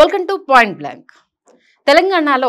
welcome to point blank తెలంగాణలో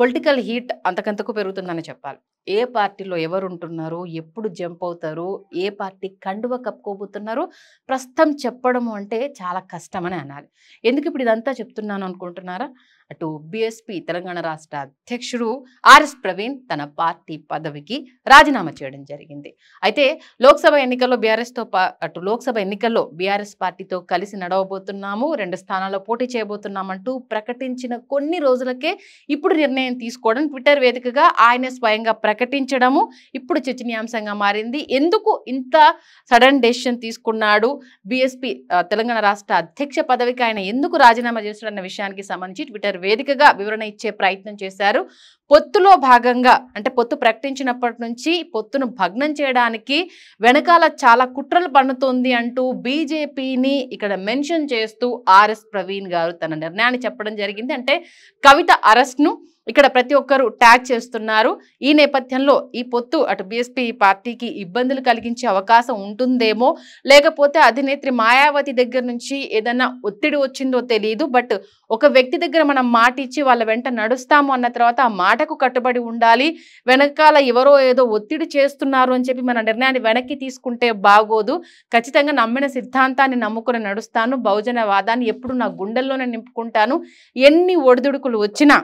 political heat అంతకంతకు పెరుగుతుందని చెప్పాలి ఏ పార్టీలో ఎవరు ఉంటున్నారు ఎప్పుడు జంప్ అవుతారు ఏ పార్టీ కండువ కప్పుకోబోతున్నారు ప్రస్తుతం చెప్పడం అంటే చాలా కష్టమని అనాలి ఎందుకు ఇప్పుడు ఇదంతా చెప్తున్నాను అనుకుంటున్నారా అటు బిఎస్పి తెలంగాణ రాష్ట్ర అధ్యక్షుడు ఆర్ఎస్ ప్రవీణ్ తన పార్టీ పదవికి రాజీనామా చేయడం జరిగింది అయితే లోక్సభ ఎన్నికల్లో బీఆర్ఎస్తో అటు లోక్సభ ఎన్నికల్లో బీఆర్ఎస్ పార్టీతో కలిసి నడవబోతున్నాము రెండు స్థానాల్లో పోటీ చేయబోతున్నామంటూ ప్రకటించిన కొన్ని రోజులకే ఇప్పుడు నిర్ణయం నిర్ణయం తీసుకోవడం ట్విట్టర్ వేదికగా ఆయన స్వయంగా ప్రకటించడము ఇప్పుడు చర్చనీయాంశంగా మారింది ఎందుకు ఇంత సడన్ డెసిషన్ తీసుకున్నాడు బీఎస్పీ తెలంగాణ రాష్ట్ర అధ్యక్ష పదవికి ఆయన ఎందుకు రాజీనామా చేస్తాడన్న విషయానికి సంబంధించి ట్విట్టర్ వేదికగా వివరణ ఇచ్చే ప్రయత్నం చేశారు పొత్తులో భాగంగా అంటే పొత్తు ప్రకటించినప్పటి నుంచి పొత్తును భగ్నం చేయడానికి వెనకాల చాలా కుట్రలు పన్నుతోంది అంటూ బీజేపీని ఇక్కడ మెన్షన్ చేస్తూ ఆర్ఎస్ ప్రవీణ్ గారు తన నిర్ణయాన్ని చెప్పడం జరిగింది అంటే కవిత అరెస్ట్ను ఇక్కడ ప్రతి ఒక్కరు ట్యాగ్ చేస్తున్నారు ఈ నేపథ్యంలో ఈ పొత్తు అటు బీఎస్పీ పార్టీకి ఇబ్బందులు కలిగించే అవకాశం ఉంటుందేమో లేకపోతే అధినేత్రి మాయావతి దగ్గర నుంచి ఏదైనా ఒత్తిడి వచ్చిందో తెలియదు బట్ ఒక వ్యక్తి దగ్గర మనం మాట ఇచ్చి వాళ్ళ వెంట నడుస్తాము అన్న తర్వాత ఆ మాటకు కట్టుబడి ఉండాలి వెనకాల ఎవరో ఏదో ఒత్తిడి చేస్తున్నారు అని చెప్పి మన నిర్ణయాన్ని వెనక్కి తీసుకుంటే బాగోదు ఖచ్చితంగా నమ్మిన సిద్ధాంతాన్ని నమ్ముకుని నడుస్తాను బహుజన వాదాన్ని ఎప్పుడు నా గుండెల్లోనే నింపుకుంటాను ఎన్ని ఒడిదుడుకులు వచ్చినా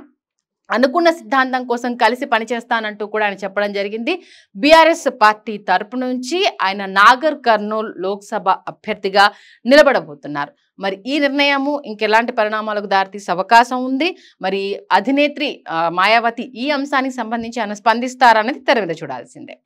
అనుకున్న సిద్ధాంతం కోసం కలిసి పనిచేస్తానంటూ కూడా ఆయన చెప్పడం జరిగింది బీఆర్ఎస్ పార్టీ తరపు నుంచి ఆయన నాగర్ కర్నూల్ లోక్సభ అభ్యర్థిగా నిలబడబోతున్నారు మరి ఈ నిర్ణయము ఇంకెలాంటి పరిణామాలకు దారితీసే అవకాశం ఉంది మరి అధినేత్రి మాయావతి ఈ అంశానికి సంబంధించి ఆయన స్పందిస్తారనేది తెర చూడాల్సిందే